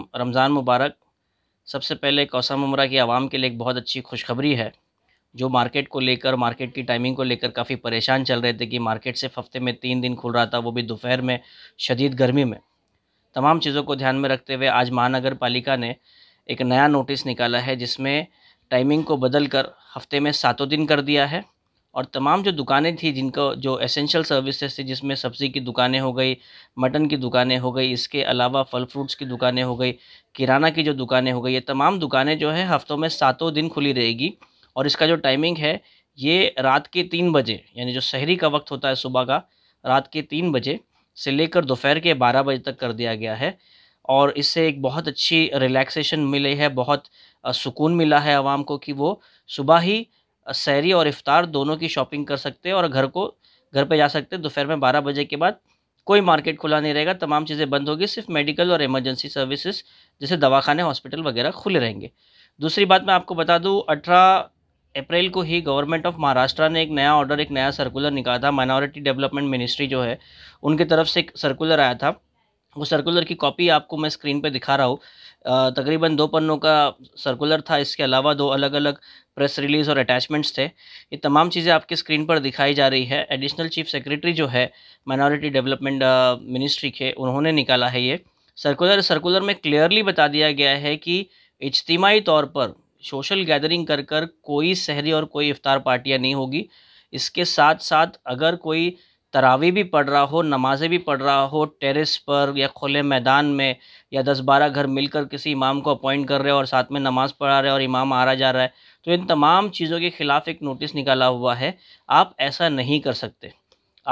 वालेकुम रमज़ान मुबारक सबसे पहले कौसम उमरा की आवाम के लिए एक बहुत अच्छी खुशखबरी है जो मार्केट को लेकर मार्केट की टाइमिंग को लेकर काफ़ी परेशान चल रहे थे कि मार्केट सिर्फ हफ्ते में तीन दिन खुल रहा था वो भी दोपहर में शदीद गर्मी में तमाम चीज़ों को ध्यान में रखते हुए आज महानगर पालिका ने एक नया नोटिस निकाला है जिसमें टाइमिंग को बदल कर हफ्ते में सातों दिन कर दिया है और तमाम जो दुकानें थी जिनको जो एसेंशियल सर्विसेज थी जिसमें सब्ज़ी की दुकानें हो गई मटन की दुकानें हो गई इसके अलावा फल फ्रूट्स की दुकानें हो गई किराना की जो दुकानें हो गई ये तमाम दुकानें जो है हफ़्तों में सातों दिन खुली रहेगी और इसका जो टाइमिंग है ये रात के तीन बजे यानी जो शहरी का वक्त होता है सुबह का रात के तीन बजे से लेकर दोपहर के बारह बजे तक कर दिया गया है और इससे एक बहुत अच्छी रिलैक्सेशन मिली है बहुत सुकून मिला है आवाम को कि वो सुबह ही सैरी और इफ़ार दोनों की शॉपिंग कर सकते हैं और घर को घर पे जा सकते हैं दोपहर में बारह बजे के बाद कोई मार्केट खुला नहीं रहेगा तमाम चीज़ें बंद होगी सिर्फ मेडिकल और इमरजेंसी सर्विसेज जैसे दवाखाने हॉस्पिटल वगैरह खुले रहेंगे दूसरी बात मैं आपको बता दूँ अठारह अप्रैल को ही गवर्नमेंट ऑफ महाराष्ट्र ने एक नया ऑर्डर एक नया सर्कुलर निकाला था माइनॉरिटी डेवलपमेंट मिनिस्ट्री जो है उनकी तरफ से एक सर्कुलर आया था वो सर्कुलर की कॉपी आपको मैं स्क्रीन पर दिखा रहा हूँ तकरीबन दो पन्नों का सर्कुलर था इसके अलावा दो अलग अलग प्रेस रिलीज़ और अटैचमेंट्स थे ये तमाम चीज़ें आपकी स्क्रीन पर दिखाई जा रही है एडिशनल चीफ सेक्रेटरी जो है माइनॉरिटी डेवलपमेंट मिनिस्ट्री के उन्होंने निकाला है ये सर्कुलर सर्कुलर में क्लियरली बता दिया गया है कि इज्तिमाही तौर पर सोशल गैदरिंग कर कर कोई शहरी और कोई इफ्तार पार्टियाँ नहीं होगी इसके साथ साथ अगर कोई तरावी भी पढ़ रहा हो नमाज़ें भी पढ़ रहा हो टेरेस पर या खुले मैदान में या दस बारह घर मिलकर किसी इमाम को अपॉइंट कर रहे हो और साथ में नमाज़ पढ़ा रहे हो और इमाम आ रहा जा रहा है तो इन तमाम चीज़ों के ख़िलाफ़ एक नोटिस निकाला हुआ है आप ऐसा नहीं कर सकते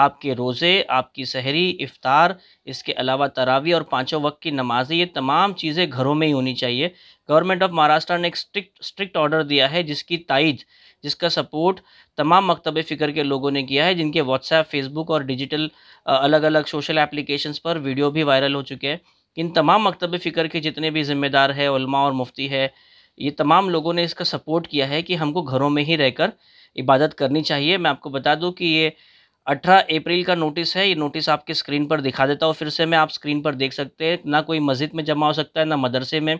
आपके रोज़े आपकी सहरी इफ़ार इसके अलावा तरावी और पाँचों वक्त की नमाज़ें ये तमाम चीज़ें घरों में ही होनी चाहिए गवर्नमेंट ऑफ महाराष्ट्र ने एक स्ट्रिक्ट स्ट्रिक्ट ऑर्डर दिया है जिसकी ताइज जिसका सपोर्ट तमाम मकतब फ़िक्र के लोगों ने किया है जिनके व्हाट्सएप फेसबुक और डिजिटल अलग अलग सोशल एप्लीकेशंस पर वीडियो भी वायरल हो चुके हैं इन तमाम मकतब फ़िक्र के जितने भी ज़िम्मेदार है उलमा और मुफ्ती है ये तमाम लोगों ने इसका सपोर्ट किया है कि हमको घरों में ही रहकर इबादत करनी चाहिए मैं आपको बता दूं कि ये 18 अप्रैल का नोटिस है ये नोटिस आपके स्क्रीन पर दिखा देता हूँ फिर से मैं आप स्क्रीन पर देख सकते हैं ना कोई मस्जिद में जमा हो सकता है ना मदरसे में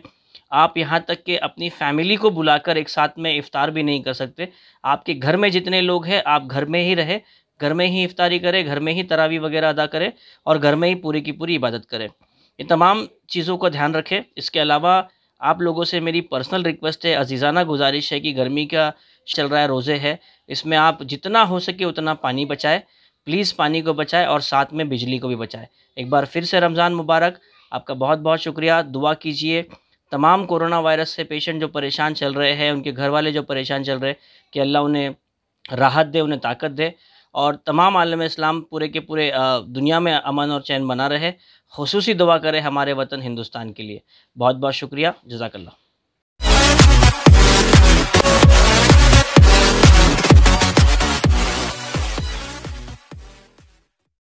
आप यहाँ तक कि अपनी फैमिली को बुलाकर एक साथ में इफ़ार भी नहीं कर सकते आपके घर में जितने लोग हैं आप घर में ही रहे घर में ही इफ्तारी करें घर में ही तरावी वगैरह अदा करें और घर में ही पूरी की पूरी इबादत करें इन तमाम चीज़ों का ध्यान रखें इसके अलावा आप लोगों से मेरी पर्सनल रिक्वेस्ट है अजीज़ाना गुजारिश है कि गर्मी का चल रहा है रोज़े है इसमें आप जितना हो सके उतना पानी बचाएं प्लीज़ पानी को बचाएं और साथ में बिजली को भी बचाएं एक बार फिर से रमज़ान मुबारक आपका बहुत बहुत शुक्रिया दुआ कीजिए तमाम कोरोना वायरस से पेशेंट जो परेशान चल रहे हैं उनके घर वाले जो परेशान चल रहे हैं कि अल्लाह उन्हें राहत दे उन्हें ताकत दे और तमाम आलम इस्लाम पूरे के पूरे दुनिया में अमन और चैन बना रहे खसूसी दुआ करें हमारे वतन हिंदुस्तान के लिए बहुत बहुत शुक्रिया जजाकल्ला